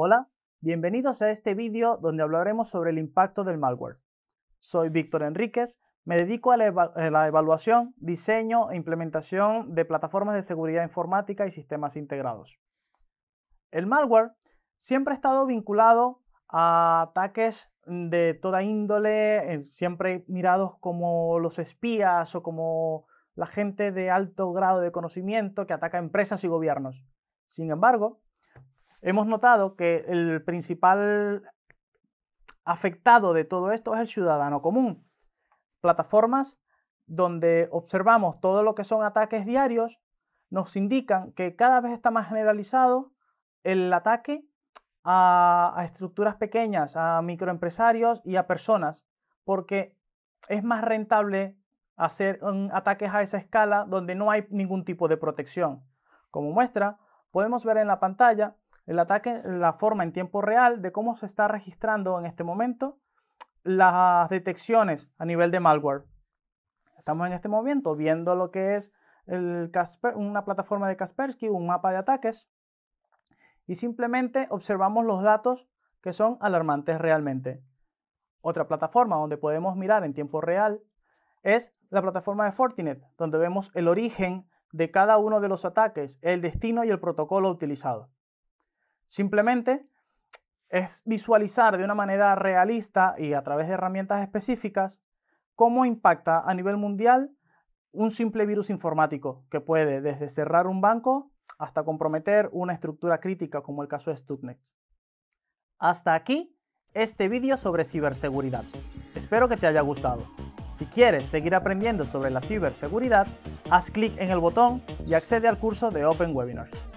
Hola, bienvenidos a este vídeo donde hablaremos sobre el impacto del malware. Soy Víctor Enríquez, me dedico a eh, la, evaluación, diseño e implementación de plataformas de seguridad informática y sistemas integrados. El malware siempre ha estado vinculado a ataques de toda índole, eh, siempre mirados como los espías o como la gente de alto grado de conocimiento que ataca empresas y gobiernos. Sin embargo, hemos notado que el principal afectado de todo esto es el ciudadano común. Plataformas donde observamos todo lo que son ataques diarios nos indican que cada vez está más generalizado el ataque a, estructuras pequeñas, a microempresarios y a personas, porque es más rentable hacer ataques a esa escala donde no hay ningún tipo de protección. Como muestra, podemos ver en la pantalla el ataque, la forma en tiempo real de cómo se está registrando en este momento las detecciones a nivel de malware. Estamos en este momento viendo lo que es el una plataforma de Kaspersky, un mapa de ataques, y simplemente observamos los datos que son alarmantes realmente. Otra plataforma donde podemos mirar en tiempo real es la plataforma de Fortinet, donde vemos el origen de cada uno de los ataques, el destino y el protocolo utilizado. Simplemente es visualizar de una manera realista y a través de herramientas específicas cómo impacta a nivel mundial un simple virus informático que puede desde cerrar un banco hasta comprometer una estructura crítica como el caso de Stuxnet. Hasta aquí este vídeo sobre ciberseguridad. Espero que te haya gustado. Si quieres seguir aprendiendo sobre la ciberseguridad, haz clic en el botón y accede al curso de Open Webinars.